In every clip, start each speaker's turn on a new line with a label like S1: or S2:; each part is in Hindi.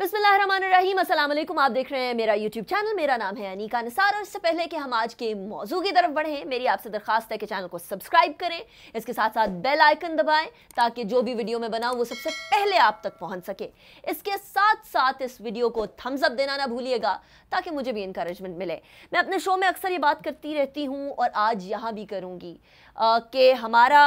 S1: बिस्मिल्लाहिर्रहमानिर्रहीम अस्सलाम वालेकुम आप देख रहे हैं मेरा यूट्यूब चैनल मेरा नाम है अनिका निसार और इससे पहले कि हम आज के मौजू की तरफ बढ़ें मेरी आपसे दरख्वास्त है कि चैनल को सब्सक्राइब करें इसके साथ साथ बेल आइकन दबाएं ताकि जो भी वीडियो मैं बनाऊँ वो सबसे पहले आप तक पहुँच सके इसके साथ साथ इस वीडियो को थम्स अप देना ना भूलिएगा ताकि मुझे भी इंकरेजमेंट मिले मैं अपने शो में अक्सर ये बात करती रहती हूँ और आज यहाँ भी करूँगी कि हमारा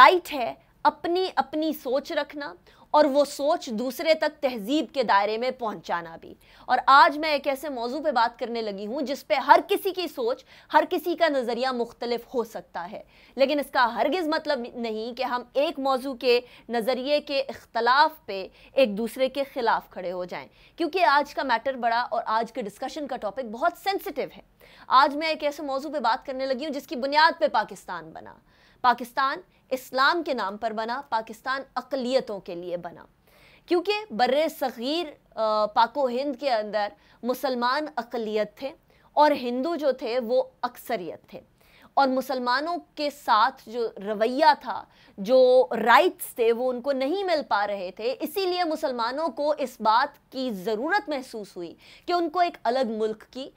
S1: राइट है अपनी अपनी सोच रखना और वो सोच दूसरे तक तहजीब के दायरे में पहुंचाना भी और आज मैं एक ऐसे मौजू पे बात करने लगी हूँ जिसपे हर किसी की सोच हर किसी का नज़रिया मुख्तलिफ हो सकता है लेकिन इसका हरगिज़ मतलब नहीं कि हम एक मौजू के नज़रिए के अख्तलाफ पे एक दूसरे के ख़िलाफ़ खड़े हो जाएं क्योंकि आज का मैटर बड़ा और आज के डिस्कशन का टॉपिक बहुत सेंसिटिव है आज मैं एक ऐसे मौजू पर बात करने लगी हूँ जिसकी बुनियाद पर पाकिस्तान बना पाकिस्तान इस्लाम के नाम पर बना पाकिस्तान अकलीतों के लिए बना क्योंकि बर सग़ीर पाको हिंद के अंदर मुसलमान अकलीत थे और हिंदू जो थे वो अक्सरियत थे और मुसलमानों के साथ जो रवैया था जो राइट्स थे वो उनको नहीं मिल पा रहे थे इसीलिए मुसलमानों को इस बात की ज़रूरत महसूस हुई कि उनको एक अलग मुल्क की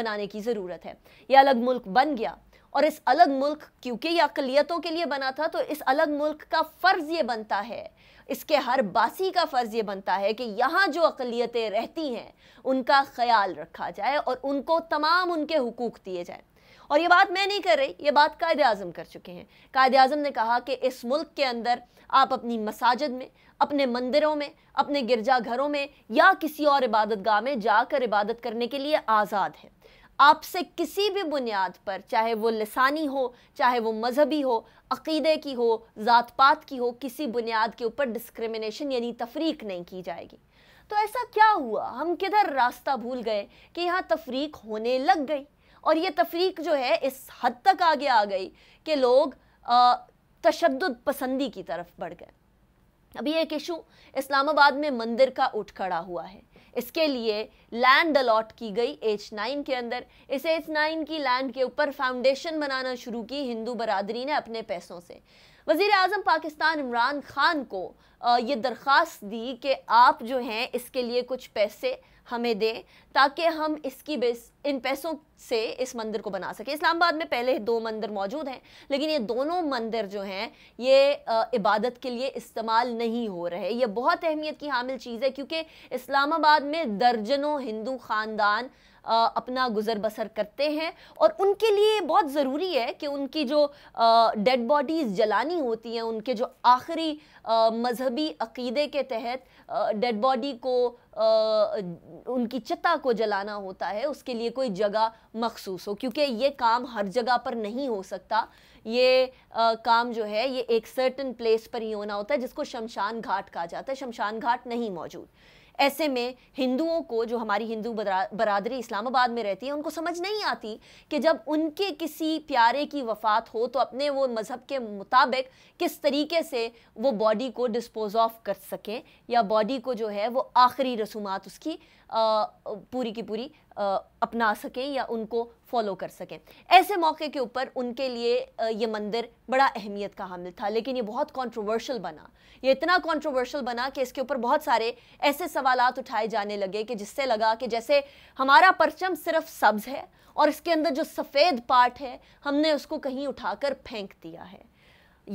S1: बनाने की ज़रूरत है यह अलग मुल्क बन गया और इस अलग मुल्क क्योंकि ये अकलीतों के लिए बना था तो इस अलग मुल्क का फ़र्ज़ ये बनता है इसके हर बासी का फ़र्ज़ ये बनता है कि यहाँ जो अकलीतें रहती हैं उनका ख्याल रखा जाए और उनको तमाम उनके हकूक़ दिए जाए और ये बात मैं नहीं कर रही ये बात कायद अजम कर चुके हैं कायद अजम ने कहा कि इस मुल्क के अंदर आप अपनी मसाजिद में अपने मंदिरों में अपने गिरजा घरों में या किसी और इबादत गाह में जाकर इबादत करने के लिए आज़ाद हैं आपसे किसी भी बुनियाद पर चाहे वो लसानी हो चाहे वो मजहबी हो अक़ीदे की हो ज़ात पात की हो किसी बुनियाद के ऊपर डिस्क्रिमिनेशन यानी तफरीक नहीं की जाएगी तो ऐसा क्या हुआ हम किधर रास्ता भूल गए कि यहाँ तफरीक होने लग गई और ये तफरीक जो है इस हद तक आगे आ गई कि लोग तशद पसंदी की तरफ बढ़ गए अभी एक इशू इस्लामाबाद में मंदिर का उठ खड़ा हुआ है इसके लिए लैंड अलॉट की गई एच नाइन के अंदर इस एच नाइन की लैंड के ऊपर फाउंडेशन बनाना शुरू की हिंदू बरादरी ने अपने पैसों से वजीर अजम पाकिस्तान इमरान खान को ये दरख्वास्त दी कि आप जो हैं इसके लिए कुछ पैसे हमें दें ताकि हम इसकी बेस इन पैसों से इस मंदिर को बना सकें इस्लामाबाद में पहले दो मंदिर मौजूद हैं लेकिन ये दोनों मंदिर जो हैं ये इबादत के लिए इस्तेमाल नहीं हो रहे ये बहुत अहमियत की हामिल चीज़ है क्योंकि इस्लामाबाद में दर्जनों हिंदू ख़ानदान अपना गुजर बसर करते हैं और उनके लिए बहुत ज़रूरी है कि उनकी जो डेड बॉडीज़ जलानी होती हैं उनके जो आखिरी मजहबी अकीदे के तहत डेड बॉडी को आ, उनकी चता को जलाना होता है उसके लिए कोई जगह मखसूस हो क्योंकि ये काम हर जगह पर नहीं हो सकता ये आ, काम जो है ये एक सर्टन प्लेस पर ही होना होता है जिसको शमशान घाट कहा जाता है शमशान घाट नहीं मौजूद ऐसे में हिंदुओं को जो हमारी हिंदू बरादरी इस्लामाबाद में रहती है उनको समझ नहीं आती कि जब उनके किसी प्यारे की वफात हो तो अपने वो मज़हब के मुताबिक किस तरीके से वो बॉडी को डिस्पोज ऑफ कर सकें या बॉडी को जो है वो आखिरी रसूमात उसकी आ, पूरी की पूरी अपना सकें या उनको फॉलो कर सकें ऐसे मौके के ऊपर उनके लिए ये मंदिर बड़ा अहमियत का हामिल था लेकिन ये बहुत कंट्रोवर्शियल बना ये इतना कंट्रोवर्शियल बना कि इसके ऊपर बहुत सारे ऐसे सवाल उठाए जाने लगे कि जिससे लगा कि जैसे हमारा परचम सिर्फ सब्ज है और इसके अंदर जो सफ़ेद पार्ट है हमने उसको कहीं उठाकर फेंक दिया है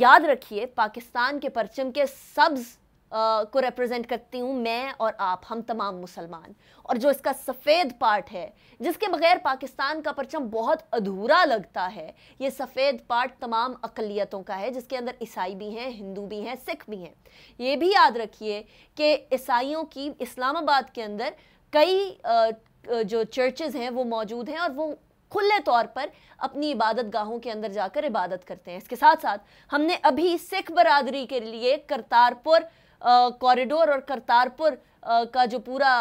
S1: याद रखिए पाकिस्तान के परचम के सब्ज़ को रिप्रेजेंट करती हूँ मैं और आप हम तमाम मुसलमान और जो इसका सफ़ेद पार्ट है जिसके बगैर पाकिस्तान का परचम बहुत अधूरा लगता है ये सफ़ेद पार्ट तमाम अकलीतों का है जिसके अंदर ईसाई भी हैं हिंदू भी हैं सिख भी हैं ये भी याद रखिए कि ईसाइयों की इस्लामाबाद के अंदर कई जो चर्चेज़ हैं वो मौजूद हैं और वो खुले तौर पर अपनी इबादत गाहों के अंदर जाकर इबादत करते हैं इसके साथ साथ हमने अभी सिख बरदरी के लिए करतारपुर कॉरिडोर और करतारपुर का जो पूरा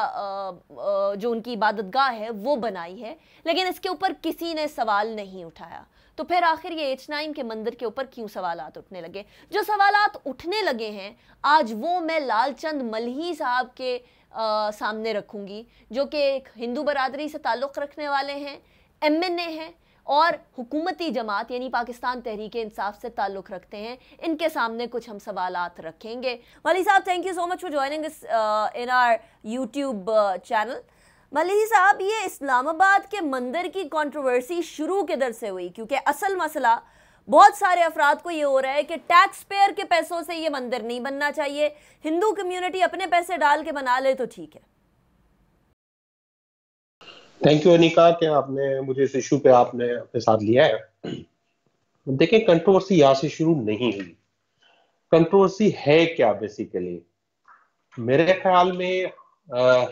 S1: जो उनकी इबादतगाह है वो बनाई है लेकिन इसके ऊपर किसी ने सवाल नहीं उठाया तो फिर आखिर ये एच नाइन के मंदिर के ऊपर क्यों सवाल उठने लगे जो सवाल उठने लगे हैं आज वो मैं लालचंद मलही साहब के आ, सामने रखूंगी जो कि एक हिंदू बरदरी से ताल्लुक़ रखने वाले हैं एम एन ए हैं और हुकूमती जमात यानी पाकिस्तान तहरीक इंसाफ से ताल्लुक़ रखते हैं इनके सामने कुछ हम सवाल रखेंगे मलिक साहब thank you so much for joining in our YouTube channel Malik साहब ये इस्लामाबाद के मंदिर की कंट्रोवर्सी शुरू किधर से हुई क्योंकि असल मसला बहुत सारे अफराद को ये हो रहा है कि टैक्स पेयर के पैसों से ये मंदिर नहीं बनना चाहिए हिंदू कम्युनिटी अपने पैसे डाल के बना ले तो ठीक है
S2: थैंक यू अनिका कि आपने मुझे इस इशू पे आपने अपने साथ लिया है देखिए कंट्रोवर्सी यहाँ से शुरू नहीं हुई कंट्रोवर्सी है क्या बेसिकली मेरे ख्याल में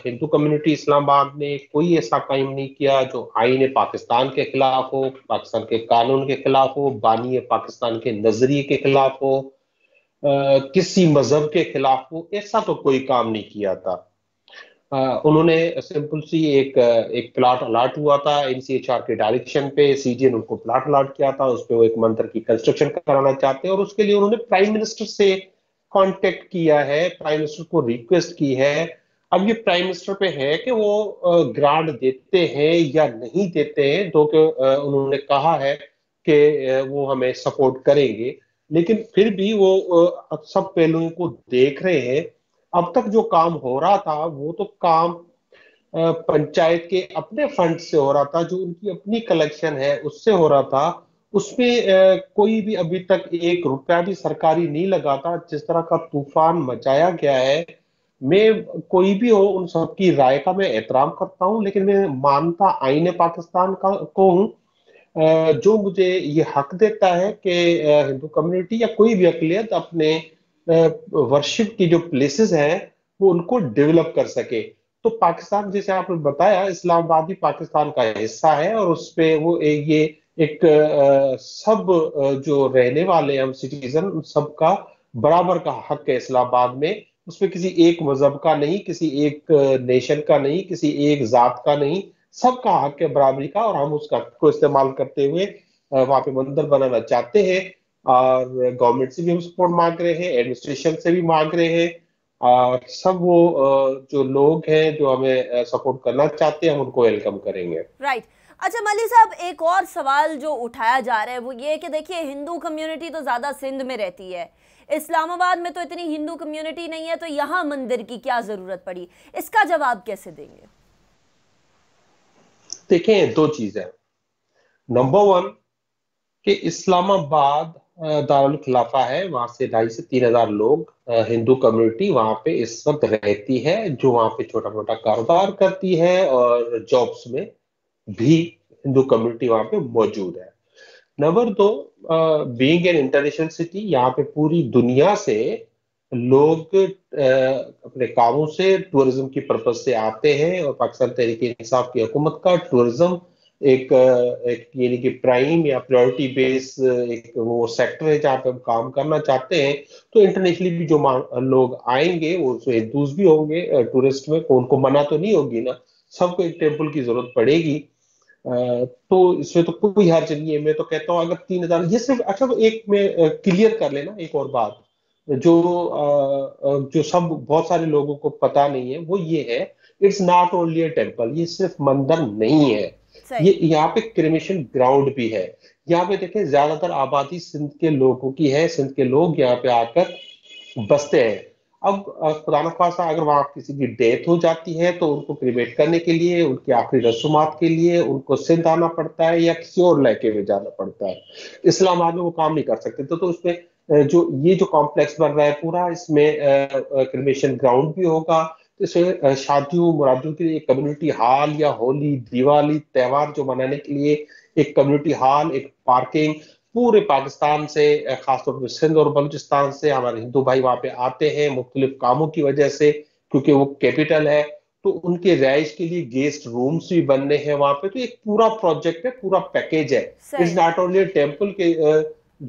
S2: हिंदू कम्युनिटी इस्लामाबाद ने कोई ऐसा कायम नहीं किया जो आइन पाकिस्तान के खिलाफ हो पाकिस्तान के कानून के खिलाफ हो बानी पाकिस्तान के नजरिए के खिलाफ हो आ, किसी मजहब के खिलाफ हो ऐसा तो कोई काम नहीं किया था उन्होंने सिंपल सी एक एक प्लाट अलाट हुआ था एनसीएचआर के डायरेक्शन पे सीजे ने उनको प्लाट अलाट किया था उस पर वो एक मंत्र की कंस्ट्रक्शन कराना चाहते हैं और उसके लिए उन्होंने प्राइम मिनिस्टर से कांटेक्ट किया है प्राइम मिनिस्टर को रिक्वेस्ट की है अब ये प्राइम मिनिस्टर पे है कि वो ग्रांट देते हैं या नहीं देते हैं जो कि उन्होंने कहा है कि वो हमें सपोर्ट करेंगे लेकिन फिर भी वो सब पहलुओं को देख रहे हैं अब तक जो काम हो रहा था वो तो काम पंचायत के अपने फंड से हो रहा था जो उनकी अपनी कलेक्शन है उससे हो रहा था उसमें कोई भी अभी तक एक रुपया भी सरकारी नहीं लगा था जिस तरह का तूफान मचाया गया है मैं कोई भी हो उन सबकी राय का मैं एहतराम करता हूँ लेकिन मैं मानता आईने पाकिस्तान का को हूं जो मुझे ये हक देता है कि हिंदू कम्युनिटी या कोई भी अकलियत अपने वर्शिप की जो प्लेसेस हैं वो उनको डेवलप कर सके तो पाकिस्तान जैसे आपने बताया इस्लामाबाद भी पाकिस्तान का हिस्सा है और उस पर वो ए, ये एक आ, सब जो रहने वाले हम सिटीजन सबका बराबर का हक है इस्लामाबाद में उसमें किसी एक मजहब का नहीं किसी एक नेशन का नहीं किसी एक जात का नहीं सबका हक है बराबरी का और हम उसका को इस्तेमाल करते हुए वहां पे मंदिर बनाना चाहते हैं और गवर्नमेंट से भी हम सपोर्ट मांग रहे हैं एडमिनिस्ट्रेशन से भी मांग रहे हैं और सब वो जो लोग हैं जो हमें सपोर्ट करना चाहते हैं हम उनको वेलकम करेंगे
S1: राइट right. अच्छा मलिक साहब एक और सवाल जो उठाया जा रहा है वो ये कि देखिए हिंदू कम्युनिटी तो ज़्यादा सिंध में रहती है इस्लामाबाद में तो इतनी हिंदू कम्युनिटी नहीं है तो यहाँ मंदिर की क्या ज़रूरत पड़ी इसका जवाब कैसे देंगे
S2: देखें दो चीज़ें नंबर वन कि इस्लामाबाद दारुल खिलाफा है वहाँ से ढाई से तीन हजार लोग हिंदू कम्युनिटी वहाँ पे इस वक्त रहती है जो वहाँ पे छोटा मोटा कारोबार करती है और जॉब्स में भी हिंदू कम्युनिटी वहाँ पे मौजूद है नंबर दो बीइंग एन इंटरनेशनल सिटी यहाँ पे पूरी दुनिया से लोग आ, अपने कामों से टूरिज्म की पर्पज से आते हैं और पाकिस्तान तहरीक इंसाफ की हुकूमत का टूरिज्म एक, एक यानी कि प्राइम या प्रायोरिटी बेस एक वो सेक्टर है जहाँ पे हम काम करना चाहते हैं तो इंटरनेशनली भी जो लोग आएंगे वो हिंदूज तो भी होंगे टूरिस्ट में तो उनको मना तो नहीं होगी ना सबको एक टेम्पल की जरूरत पड़ेगी तो इसमें तो कोई हार नहीं है मैं तो कहता हूँ अगर तीन हजार ये सिर्फ अच्छा एक में क्लियर कर लेना एक और बात जो जो सब बहुत सारे लोगों को पता नहीं है वो ये है it's not only a temple ये सिर्फ मंदिर नहीं है ये यहाँ पे क्रिमिशन ग्राउंड भी है यहाँ पे देखें ज्यादातर आबादी सिंध के लोगों की है सिंध के लोग यहाँ पे आकर बसते हैं अब खुदा खासा अगर वहां किसी की डेथ हो जाती है तो उनको क्रिमेट करने के लिए उनकी आखिरी रसूमात के लिए उनको सिंध आना पड़ता है या किसी और इलाके में जाना पड़ता है इस्लामाबाद में वो काम नहीं कर सकते तो, तो उसमें जो ये जो कॉम्प्लेक्स बन रहा है पूरा इसमें क्रिमेशन ग्राउंड भी होगा जैसे शादियों मुरादियों के लिए एक कम्युनिटी हॉल या होली दिवाली त्यौहार जो मनाने के लिए एक कम्युनिटी हॉल एक पार्किंग पूरे पाकिस्तान से खासतौर पर सिंध और बलूचिस्तान से हमारे हिंदू भाई वहां पे आते हैं मुख्तलिफ कामों की वजह से क्योंकि वो कैपिटल है तो उनके रहाइश के लिए गेस्ट रूम्स भी बनने हैं वहाँ पे तो एक पूरा प्रोजेक्ट है पूरा पैकेज है इज नॉट ओनली टेम्पल के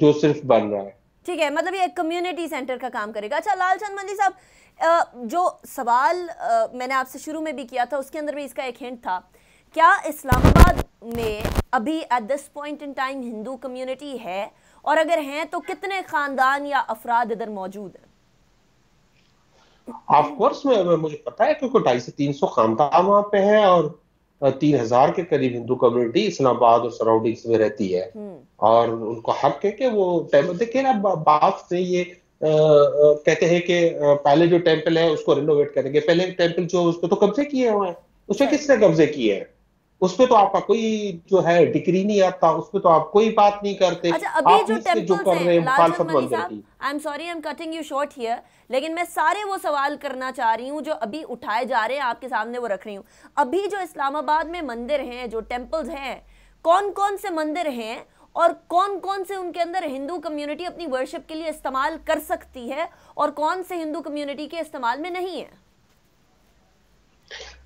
S2: जो सिर्फ बन रहा है
S1: ठीक है मतलब ये कम्युनिटी सेंटर का काम करेगा अच्छा लाल चंद मंदी साहब जो सवाल मैंने आपसे शुरू में भी किया था उसके अंदर भी इसका एक हिंट था क्या इस्लामाबाद में अभी at this point in time Hindu community है और अगर है तो कितने खानदान या अफराद इधर मौजूद है
S2: ऑफ कोर्स मुझे पता है क्योंकि ढाई से तीन सौ खानदान वहां पे हैं और तीन हजार के करीब हिंदू कम्युनिटी इस्लामाबाद और सराउंडिंग्स में रहती है हम्म। और उनको हक है कि वो टेम्पल देखिए ना बात से ये आ, कहते हैं कि पहले जो टेम्पल है उसको रिनोवेट करेंगे पहले टेम्पल जो उस पर तो कब्जे किए हुए हैं उसमें किसने कब्जे किए हैं उसमें तो आपका कोई जो है डिग्री नहीं आता उसमें तो आप कोई बात नहीं करते अच्छा,
S1: अभी लेकिन मैं सारे वो सवाल करना चाह रही हूँ जो अभी उठाए जा रहे हैं आपके सामने वो रख रही हूँ अभी जो इस्लामाबाद में मंदिर हैं जो टेम्पल्स हैं कौन कौन से मंदिर हैं और कौन कौन से उनके अंदर हिंदू कम्युनिटी अपनी वर्शिप के लिए इस्तेमाल कर सकती है और कौन से हिंदू कम्युनिटी के इस्तेमाल में नहीं है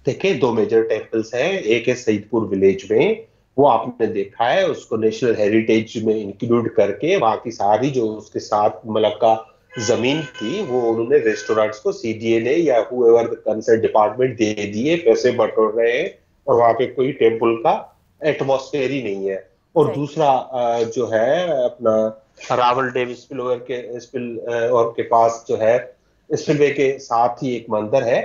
S2: देखिए दो मेजर टेम्पल्स हैं एक है सईदपुर विलेज में वो आपने देखा है उसको नेशनल हेरिटेज में इंक्लूड करके वहां की सारी जो उसके साथ मलक्का जमीन थी वो उन्होंने रेस्टोरेंट्स को सीडीए ने या हुएवर कंसर्न डिपार्टमेंट दे दिए पैसे बटोर रहे हैं और वहां पे कोई टेम्पल का एटमोसफेयर ही नहीं है और दूसरा जो है अपना रावल डेव स्पिल के स्पिल और के पास जो है स्पिलवे के साथ ही एक मंदिर है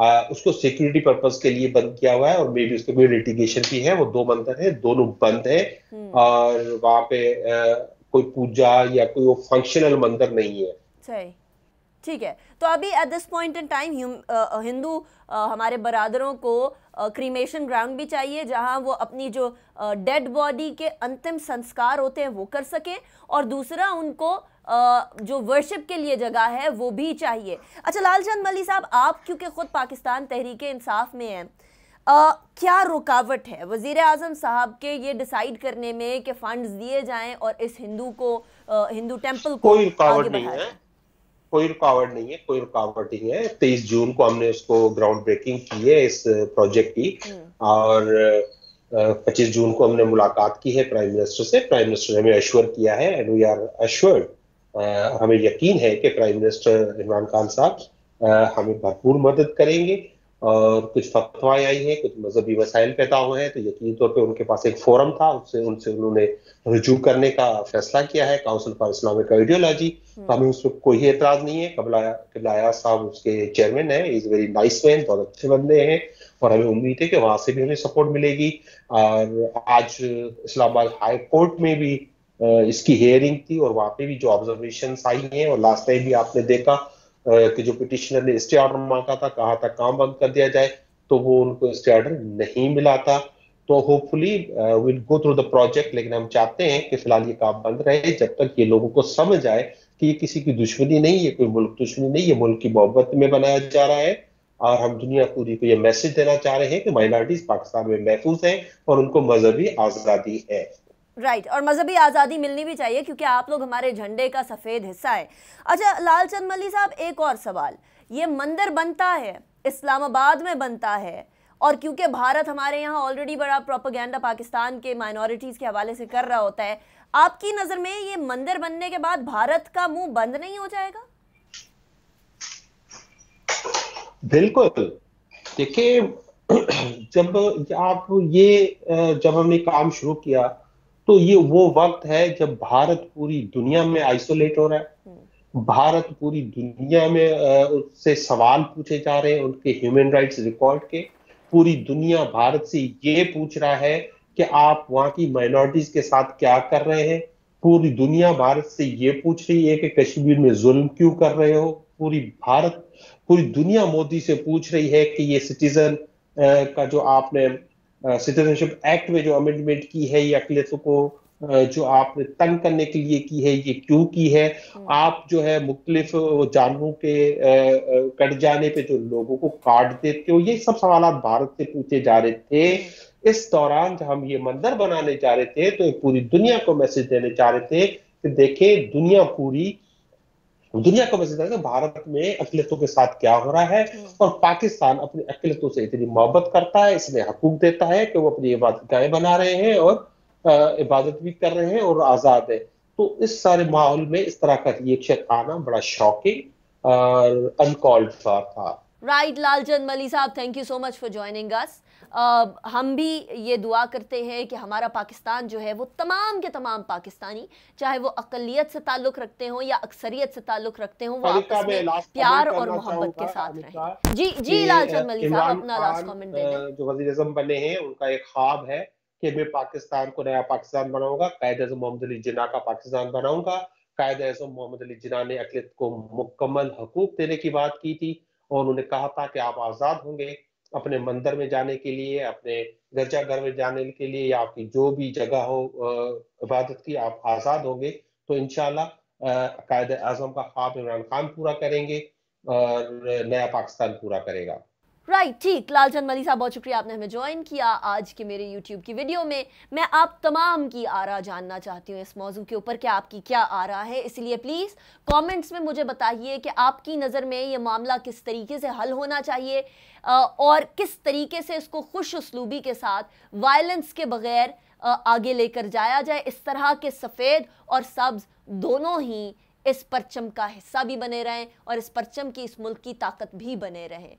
S2: आ, उसको सिक्योरिटी पर्पज के लिए बंद किया हुआ है और मे बी उसके कोई लिटिगेशन भी है वो दो मंदिर है दोनों बंद है हम्म। और वहां पे आ, कोई पूजा या कोई वो फंक्शनल मंदिर नहीं है
S1: सही ठीक है तो अभी at this point in time Hindu हमारे बरादरों को क्रीमेशन ग्राउंड भी चाहिए जहां वो अपनी जो डेड बॉडी के अंतिम संस्कार होते हैं वो कर सकें और दूसरा उनको जो वर्शिप के लिए जगह है वो भी चाहिए अच्छा लालचंद मल्ली साहब आप क्योंकि ख़ुद पाकिस्तान तहरीक इंसाफ में हैं क्या रुकावट है वज़ी अजम साहब के ये डिसाइड करने में कि फंड्स दिए जाएं और इस हिंदू को हिंदू टेम्पल को कोई रुकावट नहीं है
S2: कोई रुकावट नहीं है कोई रुकावट नहीं है तेईस जून को हमने उसको ग्राउंड ब्रेकिंग की है इस प्रोजेक्ट की हम्म। और पच्चीस जून को हमने मुलाकात की है प्राइम मिनिस्टर से प्राइम मिनिस्टर ने हमें अश्योर किया है एंड वी आर अश्योर्ड हमें यकीन है कि प्राइम मिनिस्टर इमरान खान साहब हमें भरपूर मदद करेंगे और कुछ फतवाएं आई हैं कुछ मजहबी वसाइल पैदा हुए हैं तो यकीन तौर पे उनके पास एक फोरम था उससे उनसे उन्होंने रजू करने का फैसला किया है काउंसिल फॉर इस्लामिक आइडियोलॉजी तो हमें उस पर कोई एतराज नहीं है कबलाया साहब उसके चेयरमैन है इज वेरी नाइस मैन बहुत अच्छे बंदे हैं और हमें उम्मीद है कि वहां से भी हमें सपोर्ट मिलेगी और आज इस्लामाबाद हाई कोर्ट में भी इसकी हेयरिंग थी और वहां पे भी जो ऑब्जर्वेशन आई हैं और लास्ट टाइम भी आपने देखा कि जो पिटिशनर ने स्टे ऑर्डर मांगा था कहा था काम बंद कर दिया जाए तो वो उनको स्टे ऑर्डर नहीं मिला था तो hopefully will go through the project लेकिन हम चाहते हैं कि फिलहाल ये काम बंद रहे जब तक ये लोगों को समझ आए कि ये किसी की दुश्मनी नहीं है कोई मुल्क दुश्मनी नहीं ये मुल्क की मोहब्बत में बनाया जा रहा है और हम दुनिया पूरी को ये मैसेज देना चाह रहे हैं कि माइनॉरिटीज पाकिस्तान में महफूज हैं और उनको मजहबी आज़ादी है
S1: राइट और मजहबी आज़ादी मिलनी भी चाहिए क्योंकि आप लोग हमारे झंडे का सफ़ेद हिस्सा है अच्छा लाल चंद मल्ली साहब एक और सवाल ये मंदिर बनता है इस्लामाबाद में बनता है और क्योंकि भारत हमारे यहाँ ऑलरेडी बड़ा प्रोपोगंडा पाकिस्तान के माइनॉरिटीज़ के हवाले से कर रहा होता है आपकी नज़र में ये मंदिर बनने के बाद भारत का मुंह बंद नहीं हो जाएगा
S2: बिल्कुल देखिए जब आप ये जब हमने काम शुरू किया तो ये वो वक्त है जब भारत पूरी दुनिया में आइसोलेट हो रहा है हम्म। भारत पूरी दुनिया में उससे सवाल पूछे जा रहे हैं उनके ह्यूमन राइट्स रिकॉर्ड के पूरी दुनिया भारत से ये पूछ रहा है कि आप वहां की माइनॉरिटीज के साथ क्या कर रहे हैं पूरी दुनिया भारत से ये पूछ रही है कि कश्मीर में जुल्म क्यों कर रहे हो पूरी भारत पूरी दुनिया मोदी से पूछ रही है कि ये सिटीजन का जो आपने सिटीजनशिप एक्ट में जो अमेंडमेंट की है ये अखिलेशों को जो आपने तंग करने के लिए की है ये क्यों की है हम्म। आप जो है मुख्तलिफ जानवरों के कट जाने पे जो लोगों को काट देते हो ये सब सवाल भारत से पूछे जा रहे थे हम्म। इस दौरान जब हम ये मंदिर बनाने जा रहे थे तो पूरी दुनिया को मैसेज देने जा रहे थे कि देखें दुनिया पूरी दुनिया को मैसेज देगा भारत में अखिलतों के साथ क्या हो रहा है हम्म। और पाकिस्तान अपने अखिलतों से इतनी मोहब्बत करता है इसलिए हकूक देता है कि वो अपनी इबादत गाय बना रहे हैं और इबादत भी कर रहे हैं और आज़ाद है तो इस सारे माहौल में इस तरह का रिएक्शन आना बड़ा शॉकिंग और अनकॉल्ड फॉर था
S1: राइट लालचंद मलिक साहब thank you so much for joining us हम भी ये दुआ करते हैं कि हमारा पाकिस्तान जो है वो तमाम के तमाम पाकिस्तानी चाहे वो अकलीत से ताल्लुक़ रखते हों या अक्सरियत से ताल्लुक़ रखते हों वो आपस में प्यार और मोहब्बत के साथ रहे जी जी लालचंद मलिक साहब अपना लास्ट कॉमेंट दें
S2: जो वजीर बने हैं उनका एक ख्वाब है कि मैं पाकिस्तान को नया पाकिस्तान बनाऊंगा कायद अजम मोहम्मद अली जिना का पाकिस्तान बनाऊंगा कायद अजम मोहम्मद अली जिना ने अकलीत को मुकम्मल हकूक देने की बात की थी और उन्होंने कहा था कि आप आज़ाद होंगे अपने मंदिर में जाने के लिए अपने गिरजा घर में जाने के लिए या आपकी जो भी जगह हो इबादत की आप आज़ाद होंगे तो इन कायद आजम का ख्वाब इमरान खान पूरा करेंगे और नया पाकिस्तान पूरा करेगा
S1: राइट right, ठीक लालचंद मलिक साहब बहुत शुक्रिया आपने हमें ज्वाइन किया आज के मेरे यूट्यूब की वीडियो में मैं आप तमाम की आरा जानना चाहती हूँ इस मौजू के ऊपर कि आपकी क्या आरा है इसलिए प्लीज़ कमेंट्स में मुझे बताइए कि आपकी नज़र में ये मामला किस तरीके से हल होना चाहिए और किस तरीके से इसको खुश उसलूबी के साथ वायलेंस के बगैर आगे लेकर जाया जाए इस तरह के सफ़ेद और सब्ज़ दोनों ही इस परचम का हिस्सा भी बने रहें और इस परचम की इस मुल्क की ताकत भी बने रहें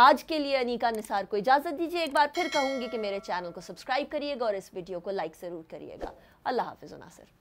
S1: आज के लिए अनिका निसार को इजाज़त दीजिए एक बार फिर कहूंगी कि मेरे चैनल को सब्सक्राइब करिएगा और इस वीडियो को लाइक ज़रूर करिएगा अल्लाह हाफिज़ नासिर